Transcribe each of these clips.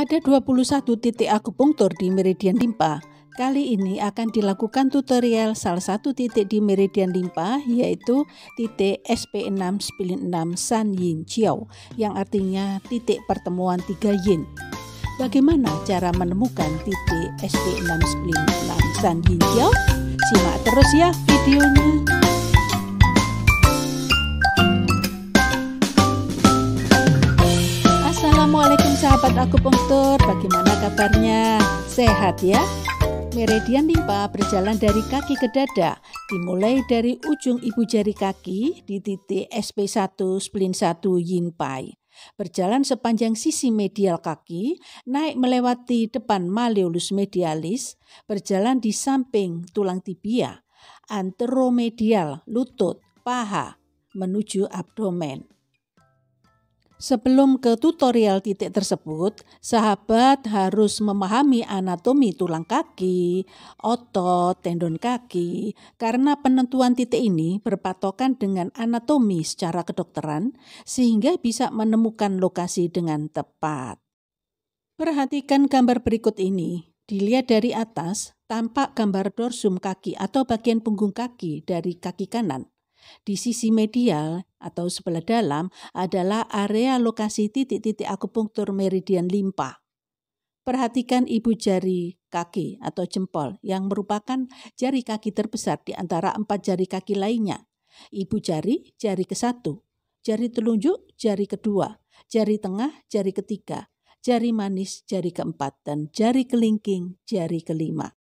Ada 21 titik akupunktur di meridian limpa. Kali ini akan dilakukan tutorial salah satu titik di meridian limpa yaitu titik SP6 Spilin San Yin Chiao yang artinya titik pertemuan tiga yin. Bagaimana cara menemukan titik SP6 Spilin San Yin Chiao? Simak terus ya videonya. akupunktur, bagaimana kabarnya? Sehat ya? Meridian limpa berjalan dari kaki ke dada, dimulai dari ujung ibu jari kaki di titik SP1 splin 1 yin pai. Berjalan sepanjang sisi medial kaki, naik melewati depan malleolus medialis, berjalan di samping tulang tibia, anteromedial, lutut, paha, menuju abdomen. Sebelum ke tutorial titik tersebut, sahabat harus memahami anatomi tulang kaki, otot, tendon kaki, karena penentuan titik ini berpatokan dengan anatomi secara kedokteran, sehingga bisa menemukan lokasi dengan tepat. Perhatikan gambar berikut ini. Dilihat dari atas, tampak gambar dorsum kaki atau bagian punggung kaki dari kaki kanan. Di sisi medial atau sebelah dalam adalah area lokasi titik-titik akupunktur meridian limpa. Perhatikan ibu jari kaki atau jempol yang merupakan jari kaki terbesar di antara empat jari kaki lainnya. Ibu jari, jari ke satu, jari telunjuk, jari kedua, jari tengah, jari ketiga, jari manis, jari keempat, dan jari kelingking, jari kelima.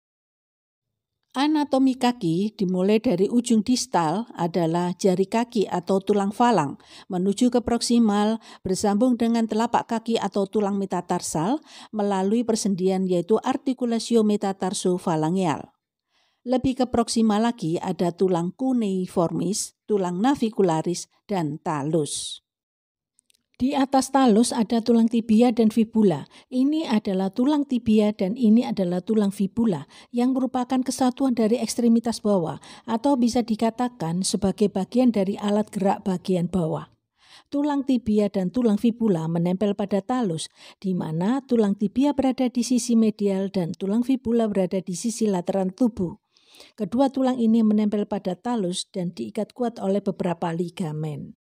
Anatomi kaki dimulai dari ujung distal adalah jari kaki atau tulang falang, menuju ke proksimal, bersambung dengan telapak kaki atau tulang metatarsal, melalui persendian yaitu artikulasio falangial Lebih ke proksimal lagi ada tulang cuneiformis, tulang navicularis, dan talus. Di atas talus ada tulang tibia dan fibula. Ini adalah tulang tibia dan ini adalah tulang fibula yang merupakan kesatuan dari ekstremitas bawah atau bisa dikatakan sebagai bagian dari alat gerak bagian bawah. Tulang tibia dan tulang fibula menempel pada talus, di mana tulang tibia berada di sisi medial dan tulang fibula berada di sisi lateral tubuh. Kedua tulang ini menempel pada talus dan diikat kuat oleh beberapa ligamen.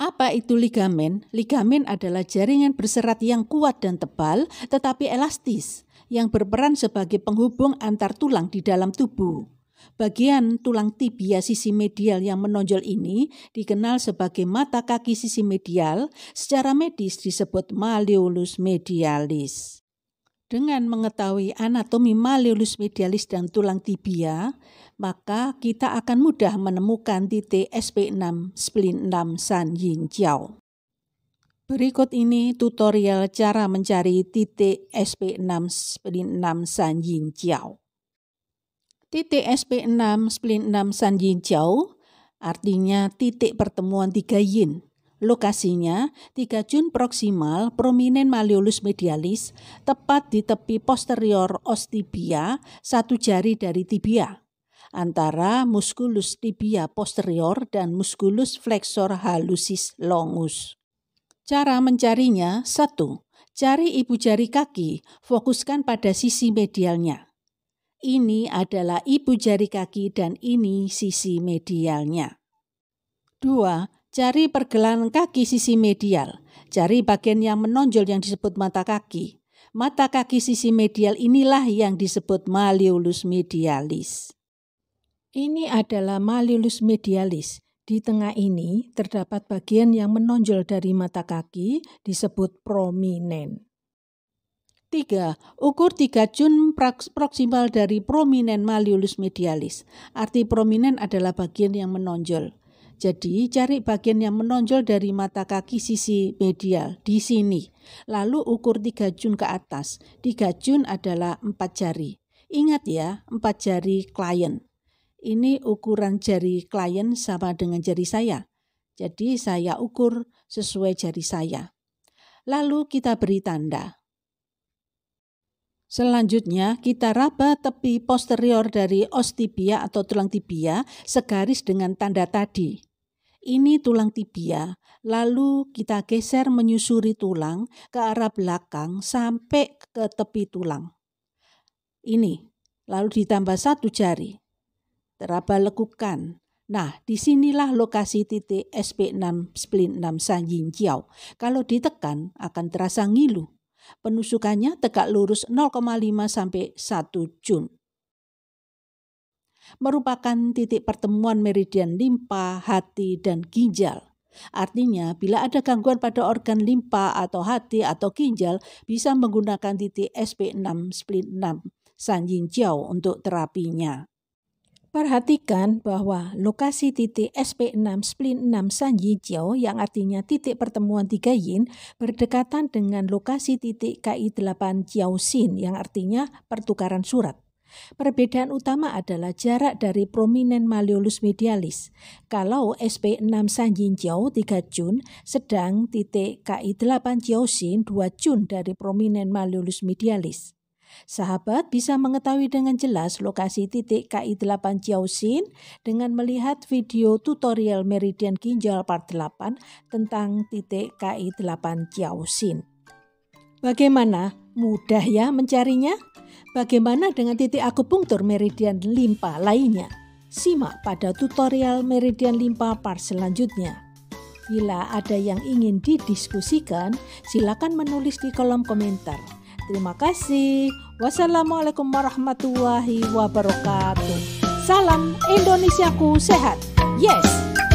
Apa itu ligamen? Ligamen adalah jaringan berserat yang kuat dan tebal, tetapi elastis, yang berperan sebagai penghubung antar tulang di dalam tubuh. Bagian tulang tibia sisi medial yang menonjol ini dikenal sebagai mata kaki sisi medial, secara medis disebut malleolus medialis. Dengan mengetahui anatomi malleolus medialis dan tulang tibia, maka kita akan mudah menemukan titik SP6 Splint 6 San Yin Jiao. Berikut ini tutorial cara mencari titik SP6 Splint 6 San Yin Jiao. Titik SP6 Splint 6 San Yin Jiao artinya titik pertemuan tiga yin Lokasinya, 3 Jun proximal prominent malleolus medialis, tepat di tepi posterior os tibia, satu jari dari tibia, antara musculus tibia posterior dan musculus flexor hallucis longus. Cara mencarinya, satu, cari ibu jari kaki fokuskan pada sisi medialnya. Ini adalah ibu jari kaki dan ini sisi medialnya. 2. Jari pergelangan kaki sisi medial, jari bagian yang menonjol yang disebut mata kaki. Mata kaki sisi medial inilah yang disebut malleolus medialis. Ini adalah malleolus medialis. Di tengah ini terdapat bagian yang menonjol dari mata kaki disebut prominen. 3. Ukur 3 jun proksimal dari prominen malleolus medialis. Arti prominen adalah bagian yang menonjol. Jadi cari bagian yang menonjol dari mata kaki sisi medial di sini. Lalu ukur 3 jun ke atas. 3 jun adalah 4 jari. Ingat ya, 4 jari klien. Ini ukuran jari klien sama dengan jari saya. Jadi saya ukur sesuai jari saya. Lalu kita beri tanda. Selanjutnya, kita raba tepi posterior dari os atau tulang tibia segaris dengan tanda tadi. Ini tulang tibia, lalu kita geser menyusuri tulang ke arah belakang sampai ke tepi tulang. Ini, lalu ditambah satu jari. Teraba lekukan. Nah, disinilah lokasi titik SP6 splint 6 sanjing Jiao. Kalau ditekan akan terasa ngilu. Penusukannya tegak lurus 0,5 sampai 1 Jun merupakan titik pertemuan meridian limpa, hati, dan ginjal. Artinya, bila ada gangguan pada organ limpa atau hati atau ginjal, bisa menggunakan titik SP6 split 6 Sanjin Jiao untuk terapinya. Perhatikan bahwa lokasi titik SP6 split 6 Sanjin Jiao yang artinya titik pertemuan tiga yin berdekatan dengan lokasi titik KI8 Jiao Xin yang artinya pertukaran surat. Perbedaan utama adalah jarak dari prominent Malleolus medialis. Kalau SP6 Sanjin Jiao 3 Jun, sedang titik KI8 Xin 2 Jun dari prominent Malleolus medialis. Sahabat bisa mengetahui dengan jelas lokasi titik KI8 Xin dengan melihat video tutorial meridian ginjal part 8 tentang titik KI8 Xin. Bagaimana Mudah ya mencarinya? Bagaimana dengan titik akupunktur meridian limpa lainnya? Simak pada tutorial meridian limpa part selanjutnya. Bila ada yang ingin didiskusikan, silakan menulis di kolom komentar. Terima kasih. Wassalamualaikum warahmatullahi wabarakatuh. Salam Indonesiaku sehat. Yes.